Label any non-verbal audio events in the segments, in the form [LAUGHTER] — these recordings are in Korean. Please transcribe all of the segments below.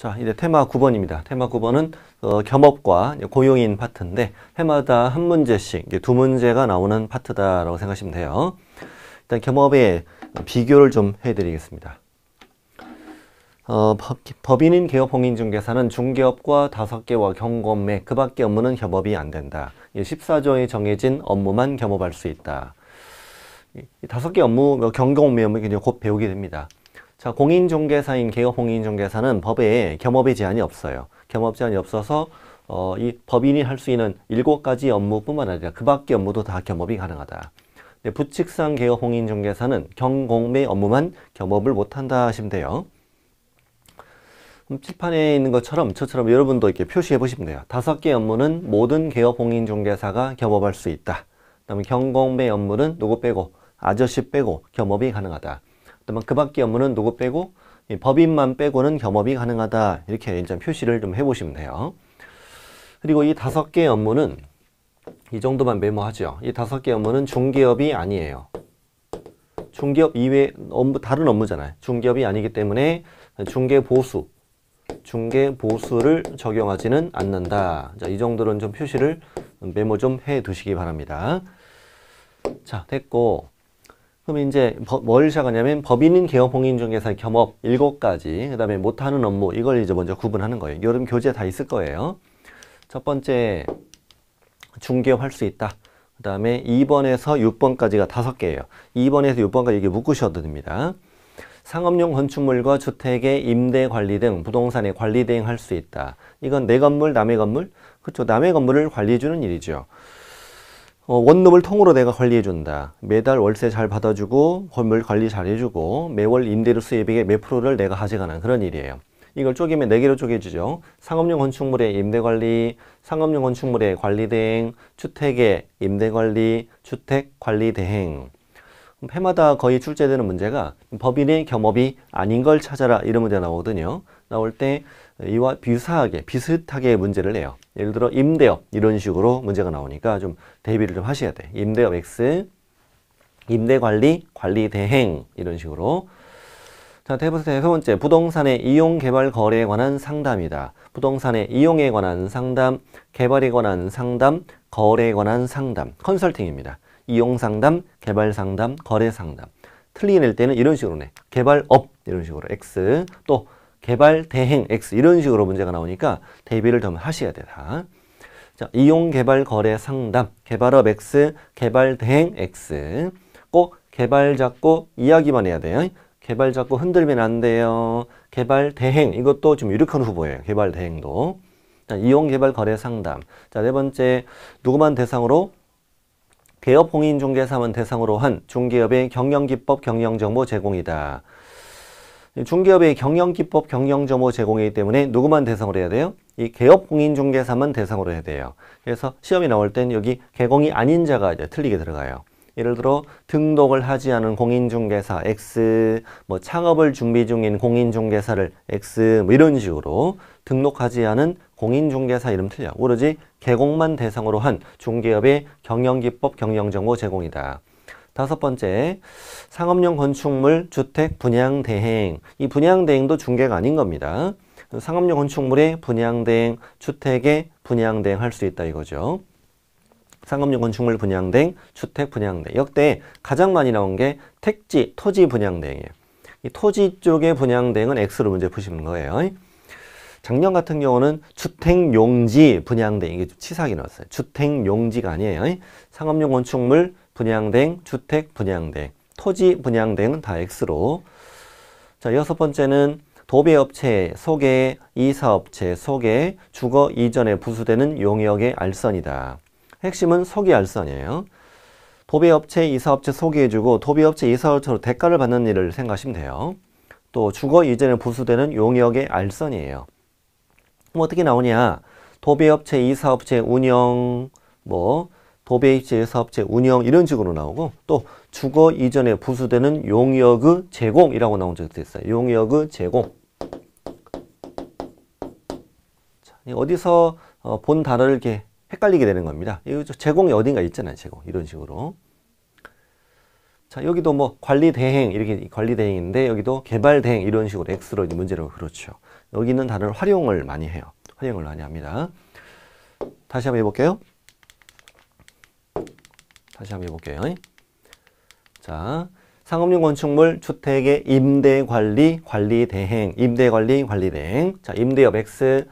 자, 이제 테마 9번입니다. 테마 9번은 어, 겸업과 고용인 파트인데 해마다 한 문제씩 두 문제가 나오는 파트다라고 생각하시면 돼요. 일단 겸업의 비교를 좀 해드리겠습니다. 어, 법, 인인 개업공인중개사는 중개업과 다섯 개와 경검매그밖에 업무는 겸업이 안 된다. 14조에 정해진 업무만 겸업할 수 있다. 다섯 개 업무, 그 경검매업 굉장히 곧 배우게 됩니다. 자, 공인중개사인 개업 공인중개사는 법에 겸업의 제한이 없어요. 겸업 제한이 없어서 어, 이 법인이 할 수 있는 일곱 가지 업무뿐만 아니라 그 밖의 업무도 다 겸업이 가능하다. 네, 부칙상 개업 공인중개사는 경공매 업무만 겸업을 못한다 하시면 돼요. 칠판에 있는 것처럼 저처럼 여러분도 이렇게 표시해 보시면 돼요. 다섯 개 업무는 모든 개업 공인중개사가 겸업할 수 있다. 그다음에 경공매 업무는 누구 빼고 아저씨 빼고 겸업이 가능하다. 다만 그 밖의 업무는 누구 빼고 법인만 빼고는 겸업이 가능하다 이렇게 일단 표시를 좀 해보시면 돼요. 그리고 이 다섯 개 업무는 이 정도만 메모하죠. 이 다섯 개 업무는 중개업이 아니에요. 중개업 이외 업무 다른 업무잖아요. 중개업이 아니기 때문에 중개 보수 중개 보수를 적용하지는 않는다. 자, 이 정도는 좀 표시를 메모 좀 해 두시기 바랍니다. 자, 됐고 그러면 이제 뭘 시작하냐면 법인인 개업 홍인중개사의 겸업 일곱 가지그 다음에 못하는 업무 이걸 이제 먼저 구분하는 거예요. 여름 교재 다 있을 거예요. 첫 번째 중개업 할 수 있다. 그 다음에 2번에서 6번까지가 다섯 개예요. 2번에서 6번까지 이게 묶으셔도 됩니다. 상업용 건축물과 주택의 임대 관리 등 부동산의 관리 대행할 수 있다. 이건 내 건물, 남의 건물? 그렇죠. 남의 건물을 관리해주는 일이죠. 어, 원룸을 통으로 내가 관리해준다. 매달 월세 잘 받아주고 건물 관리 잘 해주고 매월 임대료 수입액의 몇 프로를 내가 가져가는 그런 일이에요. 이걸 쪼개면 네개로 쪼개지죠. 상업용 건축물의 임대관리, 상업용 건축물의 관리대행, 주택의 임대관리, 주택관리대행. 해마다 거의 출제되는 문제가 법인의 겸업이 아닌 걸 찾아라 이런 문제 나오거든요. 나올 때 이와 비슷하게 비슷하게 문제를 내요. 예를 들어 임대업 이런 식으로 문제가 나오니까 좀 대비를 좀 하셔야 돼. 임대업 X, 임대관리, 관리대행 이런 식으로 자, 테이블세 번째, 부동산의 이용 개발 거래에 관한 상담이다. 부동산의 이용에 관한 상담, 개발에 관한 상담, 거래에 관한 상담, 컨설팅입니다. 이용 상담, 개발 상담, 거래 상담. 틀리낼 때는 이런 식으로 내. 개발업 이런 식으로 X 또 개발, 대행, X 이런 식으로 문제가 나오니까 대비를 좀 하셔야 되다. 자, 이용, 개발, 거래, 상담, 개발업 X, 개발, 대행 X. 꼭 개발 잡고 이야기만 해야 돼요. 개발 잡고 흔들면 안 돼요. 개발, 대행 이것도 좀 유력한 후보예요. 개발, 대행도. 자, 이용, 개발, 거래, 상담. 자, 네 번째 누구만 대상으로 개업 홍인 중개사만 대상으로 한 중개업의 경영기법 경영정보 제공이다. 중개업의 경영기법, 경영정보 제공이기 때문에 누구만 대상으로 해야 돼요? 이 개업공인중개사만 대상으로 해야 돼요. 그래서 시험이 나올 땐 여기 개공이 아닌 자가 이제 틀리게 들어가요. 예를 들어 등록을 하지 않은 공인중개사 X, 뭐 창업을 준비 중인 공인중개사를 X 뭐 이런 식으로 등록하지 않은 공인중개사 이름 틀려. 오로지 개공만 대상으로 한 중개업의 경영기법, 경영정보 제공이다. 다섯 번째, 상업용 건축물 주택 분양 대행. 이 분양 대행도 중개가 아닌 겁니다. 상업용 건축물의 분양 대행, 주택의 분양 대행 할 수 있다 이거죠. 상업용 건축물 분양 대행, 주택 분양 대행. 역대 가장 많이 나온 게 택지, 토지 분양 대행이에요. 이 토지 쪽의 분양 대행은 X로 문제 푸시는 거예요. 작년 같은 경우는 주택 용지 분양 대행 이게 치사하게 나왔어요. 주택 용지가 아니에요. 상업용 건축물 분양된 주택 분양된 토지 분양된행은다 X로 자 여섯 번째는 도배업체 소개, 이사업체 소개, 주거 이전에 부수되는 용역의 알선이다. 핵심은 소개 알선이에요. 도배업체, 이사업체 소개해주고 도배업체, 이사업체로 대가를 받는 일을 생각하시면 돼요. 또 주거 이전에 부수되는 용역의 알선이에요. 그럼 어떻게 나오냐? 도배업체, 이사업체 운영, 뭐 도배입의 사업체, 운영 이런 식으로 나오고 또 주거 이전에 부수되는 용역의 제공이라고 나온 적도 있어요. 용역의 제공. 자, 어디서 어, 본 단어를 이렇게 헷갈리게 되는 겁니다. 제공이 어딘가 있잖아요. 제공 이런 식으로. 자 여기도 뭐 관리 대행 이렇게 관리 대행인데 여기도 개발 대행 이런 식으로 X로 문제로 그렇죠. 여기 있는 단어를 활용을 많이 해요. 활용을 많이 합니다. 다시 한번 해볼게요. 다시 한번 해볼게요. 자, 상업용 건축물, 주택의 임대관리, 관리대행, 임대관리, 관리대행. 자, 임대업 X,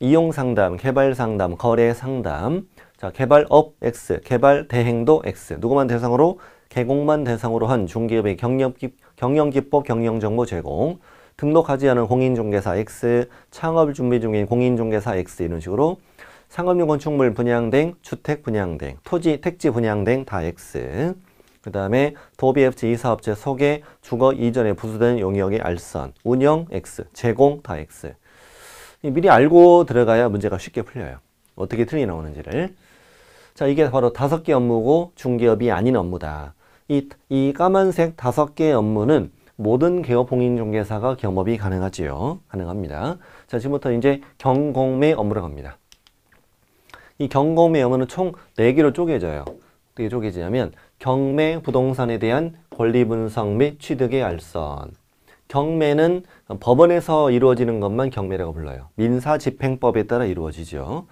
이용상담, 개발상담, 거래상담. 자, 개발업 X, 개발대행도 X. 누구만 대상으로? 개공만 대상으로 한 중기업의 경영 경영기법, 경영정보 제공. 등록하지 않은 공인중개사 X, 창업 준비 중인 공인중개사 X 이런 식으로 상업용 건축물 분양 등, 주택 분양 등, 토지 택지 분양 등다 X. 그 다음에 도비 f 이 사업체 소개, 주거 이전에 부수된 용역의 알선, 운영 X, 제공 다 X. 미리 알고 들어가야 문제가 쉽게 풀려요. 어떻게 틀이 나오는지를. 자, 이게 바로 다섯 개 업무고 중개업이 아닌 업무다. 이, 이 까만색 다섯 개 업무는 모든 개업 공인중개사가 경업이 가능하지요. 가능합니다. 자, 지금부터 이제 경공매 업무로 합니다 이 경검의 염원은 총 4개로 쪼개져요. 어떻게 쪼개지냐면 경매 부동산에 대한 권리 분석 및 취득의 알선. 경매는 법원에서 이루어지는 것만 경매라고 불러요. 민사 집행법에 따라 이루어지죠.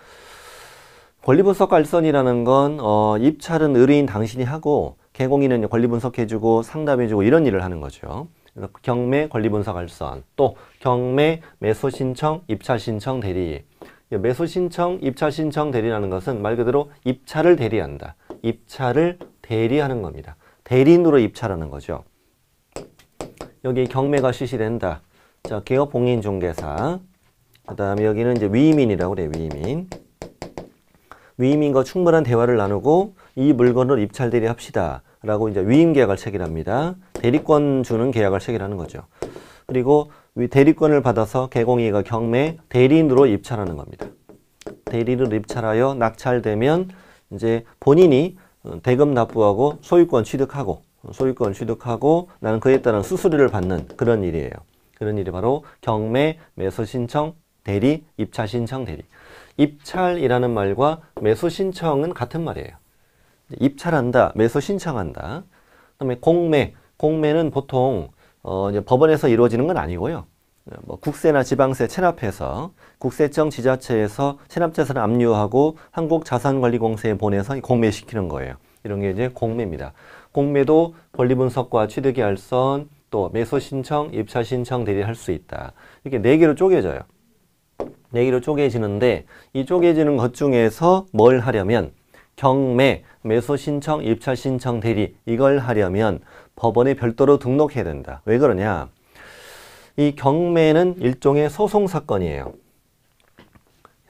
권리 분석 알선이라는 건 어, 입찰은 의뢰인 당신이 하고 개공인은 권리 분석해주고 상담해주고 이런 일을 하는 거죠. 경매 권리 분석 알선, 또 경매 매수 신청, 입찰 신청 대리, 예, 매수 신청, 입찰 신청 대리라는 것은 말 그대로 입찰을 대리한다. 입찰을 대리하는 겁니다. 대리인으로 입찰하는 거죠. 여기 경매가 실시된다. 자, 개업 봉인 중개사. 그 다음에 여기는 이제 위임인이라고 그래요. 위임인. 위임인과 충분한 대화를 나누고 이 물건을 입찰 대리합시다. 라고 이제 위임 계약을 체결합니다. 대리권 주는 계약을 체결하는 거죠. 그리고 대리권을 받아서 개공이가 경매 대리인으로 입찰하는 겁니다. 대리인으로 입찰하여 낙찰되면 이제 본인이 어, 대금 납부하고 소유권 취득하고 어, 소유권 취득하고 나는 그에 따른 수수료를 받는 그런 일이에요. 그런 일이 바로 경매, 매수 신청, 대리, 입찰 신청, 대리. 입찰이라는 말과 매수 신청은 같은 말이에요. 입찰한다, 매수 신청한다. 그다음에 공매, 공매는 보통 어, 이제 법원에서 이루어지는 건 아니고요. 예, 뭐 국세나 지방세 체납해서 국세청 지자체에서 체납자산을 압류하고 한국자산관리공세에 보내서 공매시키는 거예요. 이런 게 이제 공매입니다. 공매도 권리분석과 취득의 알선, 또 매수신청, 입찰신청 대리할 수 있다. 이렇게 네 개로 쪼개져요. 네 개로 쪼개지는데 이 쪼개지는 것 중에서 뭘 하려면 경매, 매수신청, 입찰신청 대리 이걸 하려면 법원에 별도로 등록해야 된다. 왜 그러냐? 이 경매는 일종의 소송 사건이에요.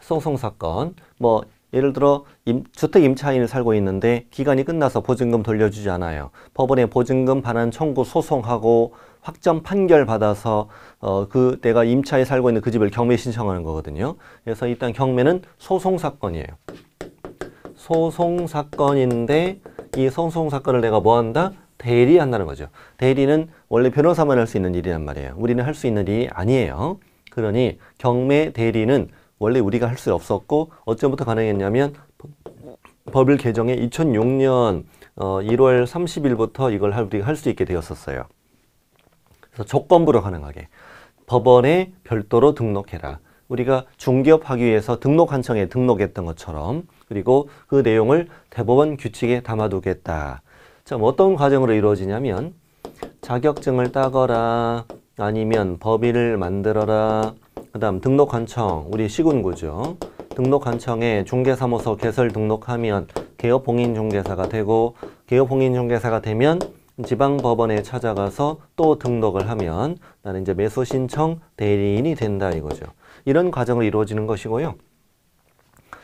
소송 사건. 뭐 예를 들어 임, 주택 임차인을 살고 있는데 기간이 끝나서 보증금 돌려주지 않아요. 법원에 보증금 반환 청구 소송하고 확정 판결 받아서 어, 그 내가 임차에 살고 있는 그 집을 경매 신청하는 거거든요. 그래서 일단 경매는 소송 사건이에요. 소송 사건인데 이 소송 사건을 내가 뭐 한다? 대리한다는 거죠. 대리는 원래 변호사만 할 수 있는 일이란 말이에요. 우리는 할 수 있는 일이 아니에요. 그러니 경매 대리는 원래 우리가 할 수 없었고 어쩌부터 가능했냐면 법을 개정해 2006년 1월 어, 30일부터 이걸 우리가 할 수 있게 되었었어요. 그래서 조건부로 가능하게 법원에 별도로 등록해라. 우리가 중개업하기 위해서 등록 한청에 등록했던 것처럼 그리고 그 내용을 대법원 규칙에 담아두겠다. 자, 어떤 과정으로 이루어지냐면 자격증을 따거라 아니면 법인을 만들어라 그 다음 등록관청 우리 시군구죠 등록관청에 중개사무소 개설 등록하면 개업봉인중개사가 되고 개업봉인중개사가 되면 지방법원에 찾아가서 또 등록을 하면 나는 이제 매수신청 대리인이 된다 이거죠 이런 과정을 이루어지는 것이고요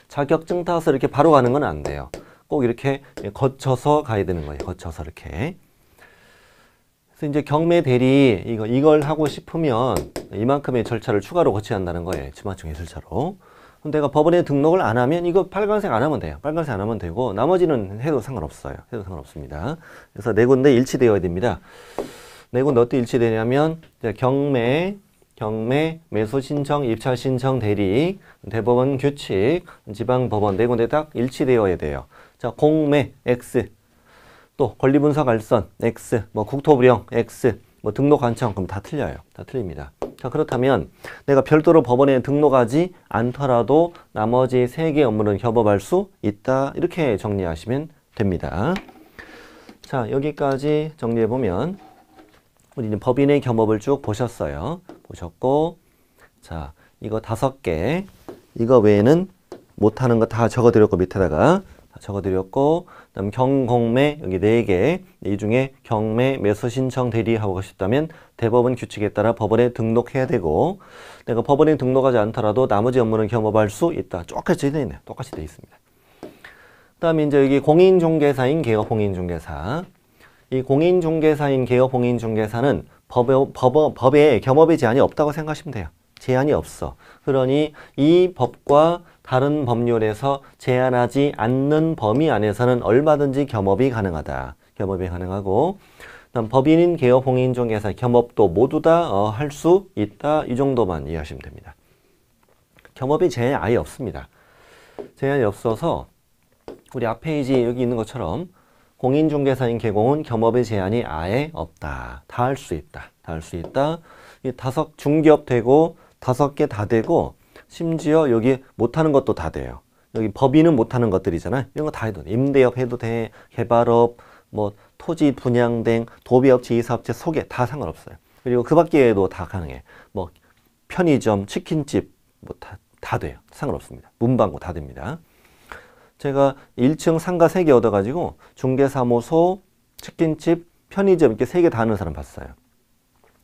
자격증 따서 이렇게 바로 가는 건 안 돼요 꼭 이렇게 거쳐서 가야 되는 거예요. 거쳐서 이렇게. 그래서 이제 경매 대리 이거 이걸 하고 싶으면 이만큼의 절차를 추가로 거쳐야 한다는 거예요. 지마청의 절차로. 그럼 내가 법원에 등록을 안 하면 이거 빨간색 안 하면 돼요. 빨간색 안 하면 되고 나머지는 해도 상관없어요. 해도 상관없습니다. 그래서 네 군데 일치되어야 됩니다. 네 군데 어떻게 일치되냐면 경매, 경매, 매수 신청, 입찰 신청 대리, 대법원 규칙, 지방 법원 네 군데 딱 일치되어야 돼요. 자, 공매 X. 또 권리분석 알선 X, 뭐 국토부령 X, 뭐 등록 관청 그럼 다 틀려요. 다 틀립니다. 자, 그렇다면 내가 별도로 법원에 등록하지 않더라도 나머지 세 개 업무는 협업할 수 있다. 이렇게 정리하시면 됩니다. 자, 여기까지 정리해 보면 우리는 법인의 겸업을 쭉 보셨어요. 보셨고 자, 이거 다섯 개 이거 외에는 못하는 거 다 적어드렸고 밑에다가 적어드렸고 그다음 경공매 여기 네개이 중에 경매 매수 신청 대리하고 싶다면 대법원 규칙에 따라 법원에 등록해야 되고 내가 법원에 등록하지 않더라도 나머지 업무는 겸업할 수 있다. 똑같이 돼 있네요. 똑같이 돼 있습니다. 그다음에 이제 여기 공인중개사인 개업 공인중개사 이 공인중개사인 개업 공인중개사는 법, 법, 법에 겸업의 제한이 없다고 생각하시면 돼요. 제한이 없어. 그러니 이 법과 다른 법률에서 제한하지 않는 범위 안에서는 얼마든지 겸업이 가능하다. 겸업이 가능하고 법인인 개업 홍인중개사 겸업도 모두 다 할수 어, 있다. 이 정도만 이해하시면 됩니다. 겸업이 제한이 아예 없습니다. 제한이 없어서 우리 앞페이지 여기 있는 것처럼 공인중개사인 개공은 겸업의 제한이 아예 없다. 다 할 수 있다. 다 할 수 있다. 이 다섯 중기업 되고 다섯 개 다 되고 심지어 여기 못하는 것도 다 돼요. 여기 법인은 못하는 것들이잖아요. 이런 거 다 해도 돼. 임대업 해도 돼. 개발업, 뭐 토지 분양 등도비업체이사업체 소개 다 상관없어요. 그리고 그 밖에도 다 가능해. 뭐 편의점, 치킨집 뭐 다 다 돼요. 상관없습니다. 문방구 다 됩니다. 제가 1층 상가 3개 얻어가지고 중개사무소, 치킨집, 편의점 이렇게 3개 다 하는 사람 봤어요.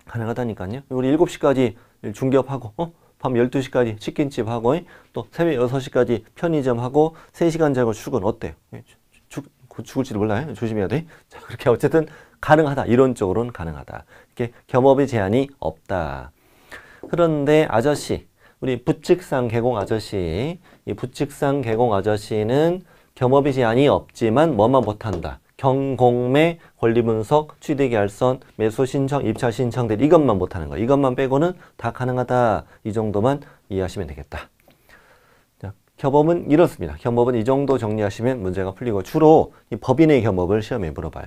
가능하다니까요. 우리 7시까지 중개업하고 어? 밤 12시까지 치킨집 하고 또 새벽 6시까지 편의점 하고 3시간 자고 출근 어때요? 예, 죽을지도 몰라요. 조심해야 돼. 자, 그렇게 어쨌든 가능하다. 이론적으로는 가능하다. 이렇게 겸업의 제한이 없다. 그런데 아저씨, 우리 부칙상 개공 아저씨, 이 부칙상 개공 아저씨는 겸업의 제한이 없지만 뭐만 못한다? 경공매, 권리분석, 취득계알선, 매수신청, 입찰신청 등 이것만 못하는 거 이것만 빼고는 다 가능하다. 이 정도만 이해하시면 되겠다. 자, 협업은 이렇습니다. 협업은 이 정도 정리하시면 문제가 풀리고 주로 법인의 협업을 시험에 물어봐요.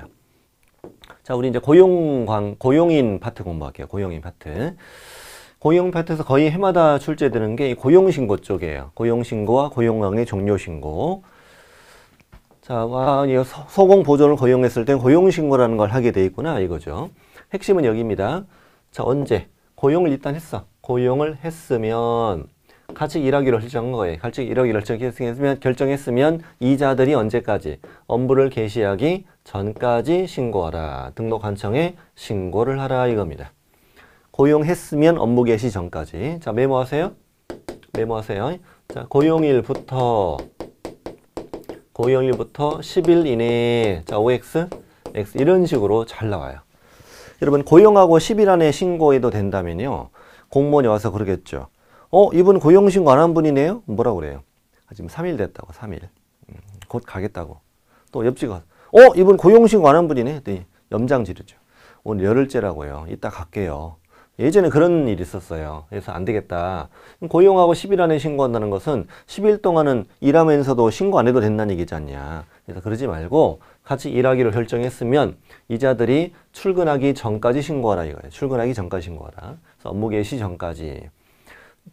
자, 우리 이제 고용광, 고용인 파트 공부할게요. 고용인 파트. 고용 파트에서 거의 해마다 출제되는 게 고용신고 쪽이에요. 고용신고와 고용광의 종료신고. 자, 와, 서공 보존을 고용했을 땐 고용신고라는 걸 하게 돼 있구나 이거죠. 핵심은 여기입니다. 자, 언제? 고용을 일단 했어. 고용을 했으면 같이 일하기로 결정한 거예요. 같이 일하기로 결정했으면, 결정했으면 이자들이 언제까지? 업무를 개시하기 전까지 신고하라. 등록한청에 신고를 하라 이겁니다. 고용했으면 업무 개시 전까지. 자, 메모하세요. 메모하세요. 자, 고용일부터 고이원리부터 10일 이내에 자 OX, X 이런 식으로 잘 나와요. 여러분 고용하고 10일 안에 신고해도 된다면요. 공무원이 와서 그러겠죠. 어 이분 고용신고 안 한 분이네요? 뭐라 그래요? 아, 지금 3일 됐다고 3일. 음, 곧 가겠다고. 또 옆집 가서 어 이분 고용신고 안 한 분이네? 염장 지르죠. 오늘 열흘째라고요. 이따 갈게요. 예전에 그런 일이 있었어요. 그래서 안 되겠다. 고용하고 10일 안에 신고한다는 것은 10일 동안은 일하면서도 신고 안 해도 된다는 얘기지 않냐. 그래서 그러지 말고 같이 일하기로 결정했으면 이자들이 출근하기 전까지 신고하라 이거예요. 출근하기 전까지 신고하라. 그래서 업무 개시 전까지.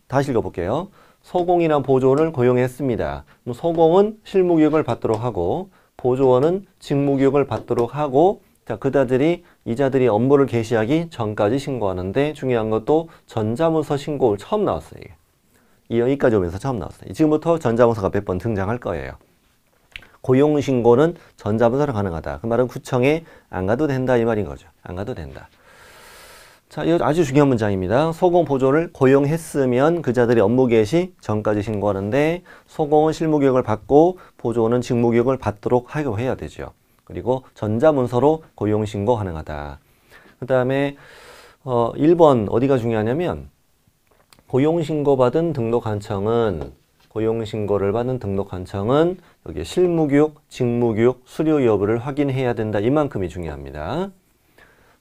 다시 읽어볼게요. 소공이나 보조원을 고용했습니다. 소공은 실무교육을 받도록 하고 보조원은 직무교육을 받도록 하고 자, 그러니까 그다들이 이자들이 업무를 개시하기 전까지 신고하는데 중요한 것도 전자문서 신고 처음 나왔어요. 이게. 이 여기까지 오면서 처음 나왔어요. 지금부터 전자문서가 몇 번 등장할 거예요. 고용신고는 전자문서로 가능하다. 그 말은 구청에 안 가도 된다 이 말인 거죠. 안 가도 된다. 자, 이 아주 중요한 문장입니다. 소공 보조를 고용했으면 그자들이 업무 개시 전까지 신고하는데 소공은 실무 교육을 받고 보조는 직무 교육을 받도록 하고 해야 되죠. 그리고 전자문서로 고용신고 가능하다. 그 다음에 어, 1번 어디가 중요하냐면 고용신고 받은 등록한청은 고용신고를 받은 등록한청은 여기 실무교육, 직무교육, 수료 여부를 확인해야 된다. 이만큼이 중요합니다.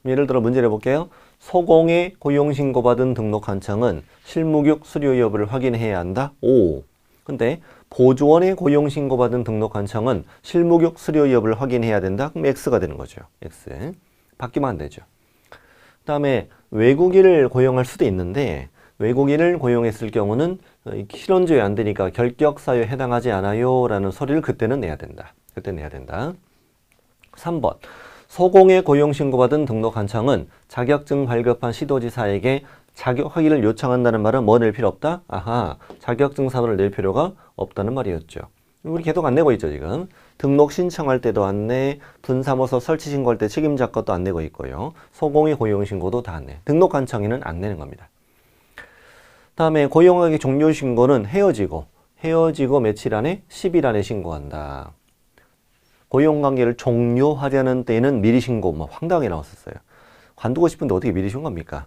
예를 들어 문제를 볼게요. 소공의 고용신고 받은 등록한청은 실무교육, 수료 여부를 확인해야 한다. 오. 근데 보조원의 고용신고받은 등록한 청은 실무격 수료 여부를 확인해야 된다. 그럼 X가 되는 거죠. X. 바뀌면 안 되죠. 다음에 외국인을 고용할 수도 있는데 외국인을 고용했을 경우는 실언조에 안 되니까 결격사유에 해당하지 않아요 라는 소리를 그때는 내야 된다. 그때 내야 된다. 3번 소공의 고용신고받은 등록한 청은 자격증 발급한 시도지사에게 자격 확인을 요청한다는 말은 뭐 낼 필요 없다? 아하, 자격증 사본을 낼 필요가 없다는 말이었죠. 우리 계속 안 내고 있죠, 지금. 등록 신청할 때도 안 내, 분사무소 설치 신고할 때 책임자 것도 안 내고 있고요. 소공의 고용신고도 다 안 내. 등록 관청인은 안 내는 겁니다. 다음에 고용하기 종료 신고는 헤어지고, 헤어지고 며칠 안에 10일 안에 신고한다. 고용관계를 종료하려는 때에는 미리 신고, 뭐 황당하게 나왔었어요. 관두고 싶은데 어떻게 미리 신고합니까?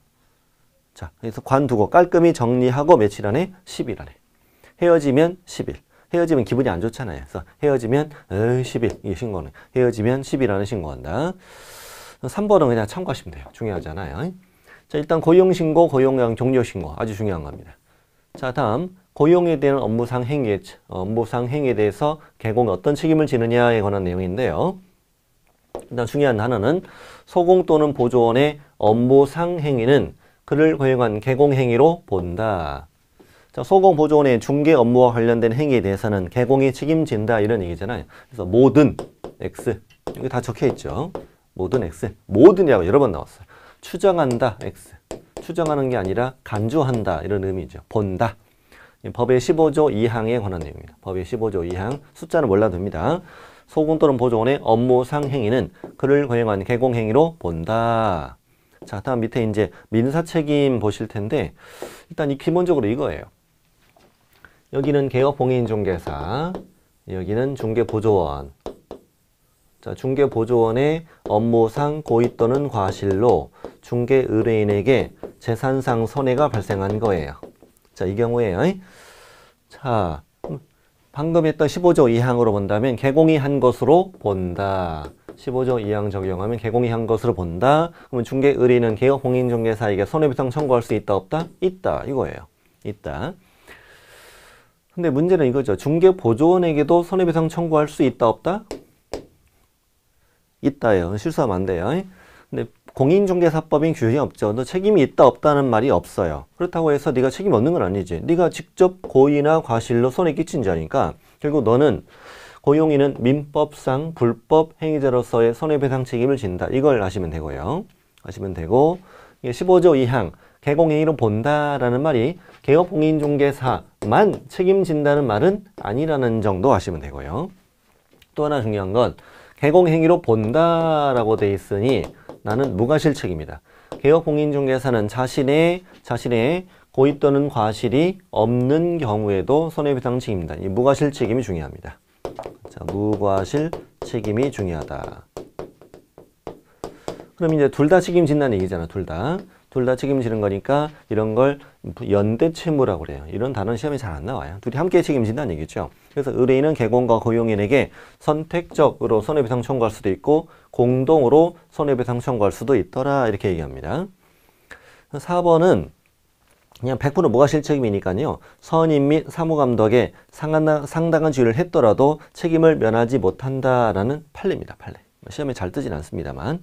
자, 그래서 관두고 깔끔히 정리하고 며칠 안에 10일 안에. 헤어지면 10일. 헤어지면 기분이 안 좋잖아요. 그래서 헤어지면 에이, 10일 이게 신고는 헤어지면 10일 안에 신고한다. 3번은 그냥 참고하시면 돼요. 중요하잖아요. 자, 일단 고용신고, 고용량 종료신고 아주 중요한 겁니다. 자, 다음 고용에 대한 업무상 행위, 어, 업무상 행위에 대해서 개공이 어떤 책임을 지느냐에 관한 내용인데요. 일단 중요한 하나는 소공 또는 보조원의 업무상 행위는 그를 거행한 개공행위로 본다. 자, 소공보조의 중개 업무와 관련된 행위에 대해서는 개공이 책임진다 이런 얘기잖아요. 그래서 모든 X 여기 다 적혀있죠. 모든 X 모든이라고 여러 번 나왔어요. 추정한다 X 추정하는 게 아니라 간주한다 이런 의미죠. 본다. 법의 15조 2항에 관한 내용입니다. 법의 15조 2항 숫자는 몰라둡니다. 소공 또는 보조원의 업무상 행위는 그를 거행한 개공행위로 본다. 자, 다음 밑에 이제 민사 책임 보실 텐데 일단 이 기본적으로 이거예요. 여기는 개업 봉인 중개사, 여기는 중개보조원. 자, 중개보조원의 업무상 고의 또는 과실로 중개 의뢰인에게 재산상 손해가 발생한 거예요. 자, 이 경우에요. 자, 방금 했던 15조 이항으로 본다면 개공이 한 것으로 본다. 15조 이항 적용하면 개공이한 것으로 본다. 그러면 중개 의리는 개업 공인 중개사에게 손해배상 청구할 수 있다 없다? 있다 이거예요. 있다. 근데 문제는 이거죠. 중개보조원에게도 손해배상 청구할 수 있다 없다? 있다요. 실수하면 안 돼요. 근데 공인중개사법인 규정이 없죠. 너 책임이 있다 없다는 말이 없어요. 그렇다고 해서 네가 책임 없는 건 아니지. 네가 직접 고의나 과실로 손해 끼친 자니까 결국 너는 고용인은 민법상 불법 행위자로서의 손해배상 책임을 진다. 이걸 아시면 되고요. 아시면 되고 15조 2항 개공행위로 본다라는 말이 개업공인중개사만 책임진다는 말은 아니라는 정도 아시면 되고요. 또 하나 중요한 건 개공행위로 본다라고 돼 있으니 나는 무과실책입니다. 개업공인중개사는 자신의 자신의 고의 또는 과실이 없는 경우에도 손해배상 책임입니다이 무과실책임이 중요합니다. 자, 무과실 책임이 중요하다. 그럼 이제 둘 다 책임진다는 얘기잖아, 둘 다. 둘 다 책임지는 거니까 이런 걸 연대 채무라고 그래요. 이런 단어는 시험에 잘 안 나와요. 둘이 함께 책임진다는 얘기죠. 그래서 의뢰인은 개공과 고용인에게 선택적으로 손해배상 청구할 수도 있고 공동으로 손해배상 청구할 수도 있더라 이렇게 얘기합니다. 4번은 그냥 100% 뭐가 실책임이니까요. 선임 및 사무감독에 상당한 주의를 했더라도 책임을 면하지 못한다라는 판례입니다. 판례. 시험에 잘 뜨진 않습니다만.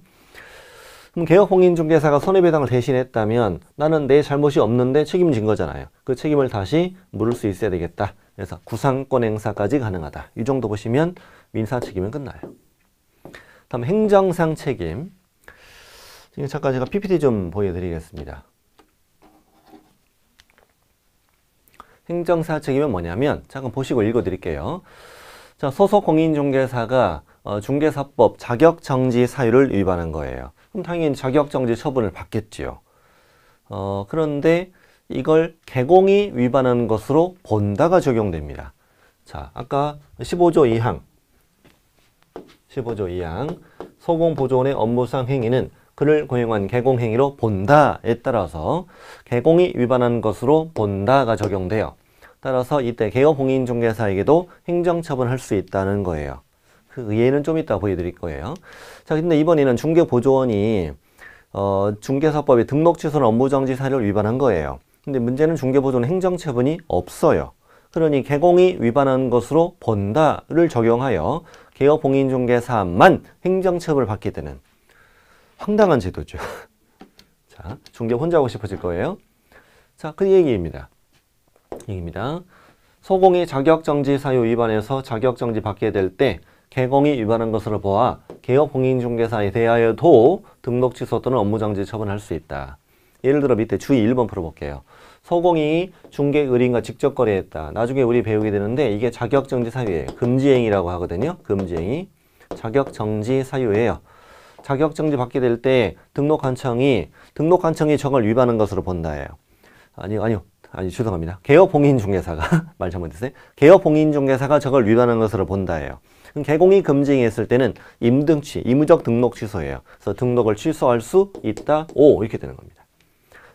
그럼 개혁 홍인중개사가 손해배당을 대신했다면 나는 내 잘못이 없는데 책임진 거잖아요. 그 책임을 다시 물을 수 있어야 되겠다. 그래서 구상권 행사까지 가능하다. 이 정도 보시면 민사 책임은 끝나요. 다음 행정상 책임. 지금 잠깐 제가 PPT 좀 보여드리겠습니다. 행정사 측이면 뭐냐면 잠깐 보시고 읽어드릴게요. 자, 소속 공인중개사가 어, 중개사법 자격정지 사유를 위반한 거예요. 그럼 당연히 자격정지 처분을 받겠지요. 어, 그런데 이걸 개공이 위반한 것으로 본다가 적용됩니다. 자, 아까 15조 2항 15조 2항 소공보조원의 업무상 행위는 그를 고용한 개공행위로 본다에 따라서 개공이 위반한 것으로 본다가 적용돼요. 따라서 이때 개업공인중개사에게도 행정처분을 할 수 있다는 거예요. 그 예는 좀 이따 보여드릴 거예요. 자, 근데 이번에는 중개보조원이 어, 중개사법의 등록 취소나 업무정지 사례를 위반한 거예요. 근데 문제는 중개보조원 행정처분이 없어요. 그러니 개공이 위반한 것으로 본다를 적용하여 개업공인중개사만 행정처분을 받게 되는 황당한 제도죠. [LAUGHS] 자, 중개 혼자 하고 싶어질 거예요. 자, 그 얘기입니다. 얘기입니다. 소공이 자격정지 사유 위반에서 자격정지 받게 될 때 개공이 위반한 것으로 보아 개업 공인중개사에 대하여도 등록 취소 또는 업무정지 처분할 수 있다. 예를 들어 밑에 주의 1번 풀어볼게요. 소공이 중개 의뢰과 직접 거래했다. 나중에 우리 배우게 되는데 이게 자격정지 사유예요. 금지행위라고 하거든요. 금지행위. 자격정지 사유예요. 자격정지 받게 될 때 등록한청이 등록한청이 정을 위반한 것으로 본다예요. 아니, 아니요. 아니 죄송합니다. 개업 공인중개사가 [LAUGHS] 말 잘못했어요. 개업 공인중개사가 저걸 위반한 것으로 본다예요. 개공이 금지했을 때는 임등취, 임의적 등록 취소예요. 그래서 등록을 취소할 수 있다. 오 이렇게 되는 겁니다.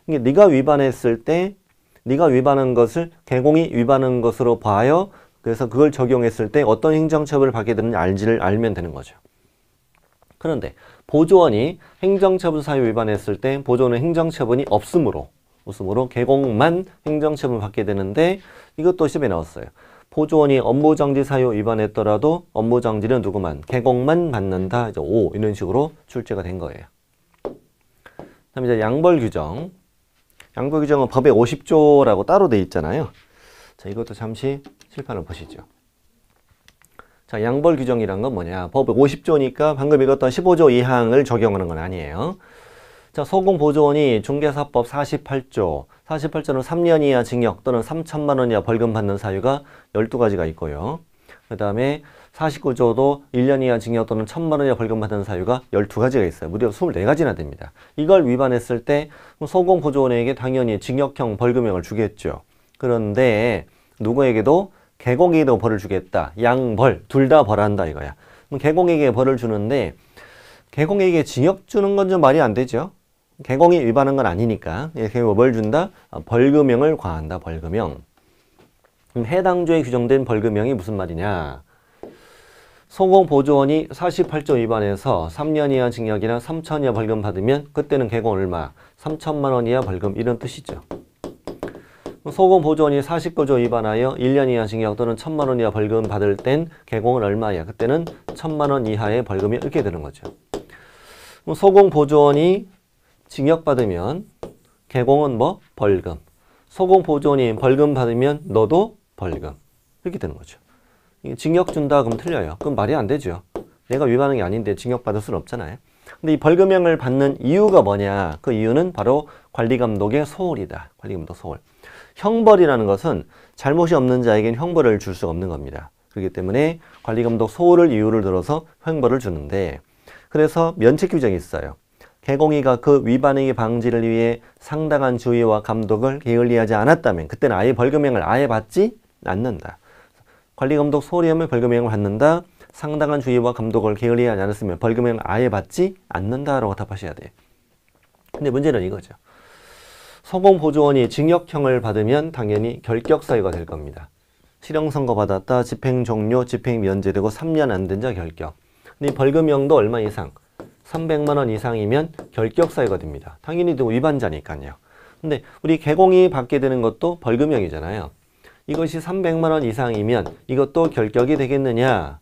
이게 그러니까 네가 위반했을 때 네가 위반한 것을 개공이 위반한 것으로 봐요. 그래서 그걸 적용했을 때 어떤 행정처벌을 받게 되는지 알지를 알면 되는 거죠. 그런데 보조원이 행정처분 사유 위반했을 때 보조원은 행정처분이 없으므로 웃음으로 개공만 행정처분 을 받게 되는데 이것도 시험에 나왔어요. 보조원이 업무정지 사유 위반했더라도 업무정지는 누구만 개공만 받는다 이제 5 이런 식으로 출제가 된 거예요. 다음 이제 양벌 규정. 양벌 규정은 법의 50조라고 따로 돼 있잖아요. 자 이것도 잠시 실판을 보시죠. 자, 양벌 규정이란 건 뭐냐? 법 50조니까 방금 읽었던 15조 2항을 적용하는 건 아니에요. 자, 소공보조원이 중개사법 48조, 48조는 3년 이하 징역 또는 3천만 원 이하 벌금 받는 사유가 12가지가 있고요. 그 다음에 49조도 1년 이하 징역 또는 1천만 원 이하 벌금 받는 사유가 12가지가 있어요. 무려 24가지나 됩니다. 이걸 위반했을 때 소공보조원에게 당연히 징역형 벌금형을 주겠죠. 그런데 누구에게도 개공에게도 벌을 주겠다. 양벌, 둘 다 벌한다 이거야. 개공에게 벌을 주는데 개공에게 징역 주는 건 좀 말이 안 되죠. 개공이 위반한 건 아니니까 이렇게 예, 뭘 준다? 어, 벌금형을 과한다. 벌금형. 해당 조에 규정된 벌금형이 무슨 말이냐? 소공보조원이 48조 위반해서 3년 이하 징역이나 3천 이하 벌금 받으면 그때는 개공 얼마? 3천만 원 이하 벌금 이런 뜻이죠. 소공보조원이 49조 위반하여 1년 이하 징역 또는 1천만 원 이하 벌금 받을 땐 개공은 얼마야? 그때는 1천만 원 이하의 벌금이 이렇게 되는 거죠. 소공보조원이 징역받으면 개공은 뭐? 벌금. 소공 보존인 벌금 받으면 너도 벌금. 이렇게 되는 거죠. 징역 준다 그면 틀려요. 그럼 말이 안 되죠. 내가 위반한 게 아닌데 징역 받을 수는 없잖아요. 근데 이 벌금형을 받는 이유가 뭐냐? 그 이유는 바로 관리감독의 소홀이다. 관리감독 소홀. 형벌이라는 것은 잘못이 없는 자에겐 형벌을 줄수가 없는 겁니다. 그렇기 때문에 관리감독 소홀을 이유를 들어서 형벌을 주는데 그래서 면책 규정이 있어요. 개공이가그 위반행위 방지를 위해 상당한 주의와 감독을 게을리하지 않았다면 그때는 아예 벌금형을 아예 받지 않는다. 관리감독 소홀히 하면 벌금형을 받는다. 상당한 주의와 감독을 게을리하지 않았으면 벌금형을 아예 받지 않는다라고 답하셔야 돼요. 근데 문제는 이거죠. 소공보조원이 징역형을 받으면 당연히 결격사유가 될 겁니다. 실형선고 받았다, 집행 종료, 집행 면제되고 3년 안된자 결격. 근데 벌금형도 얼마 이상, 300만 원 이상이면 결격사유가 됩니다. 당연히 위반자니까요. 근데 우리 개공이 받게 되는 것도 벌금형이잖아요. 이것이 300만 원 이상이면 이것도 결격이 되겠느냐?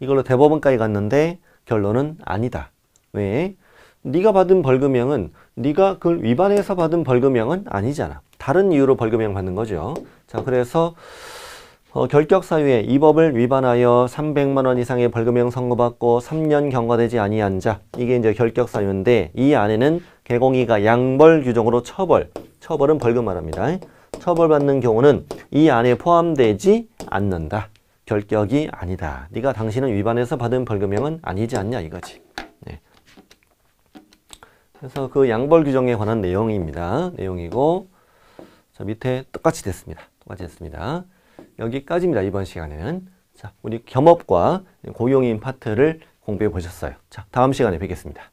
이걸로 대법원까지 갔는데 결론은 아니다. 왜? 네가 받은 벌금형은 네가 그걸 위반해서 받은 벌금형은 아니잖아. 다른 이유로 벌금형 받는 거죠. 자, 그래서 어, 결격 사유에 이 법을 위반하여 300만 원 이상의 벌금형 선고받고 3년 경과되지 아니한 자 이게 이제 결격 사유인데 이 안에는 개공이가 양벌 규정으로 처벌 처벌은 벌금 말합니다. 처벌받는 경우는 이 안에 포함되지 않는다. 결격이 아니다. 네가 당신은 위반해서 받은 벌금형은 아니지 않냐 이거지. 네. 그래서 그 양벌 규정에 관한 내용입니다. 내용이고 자 밑에 똑같이 됐습니다. 똑같이 됐습니다. 여기까지입니다. 이번 시간에는. 자, 우리 겸업과 고용인 파트를 공부해 보셨어요. 자, 다음 시간에 뵙겠습니다.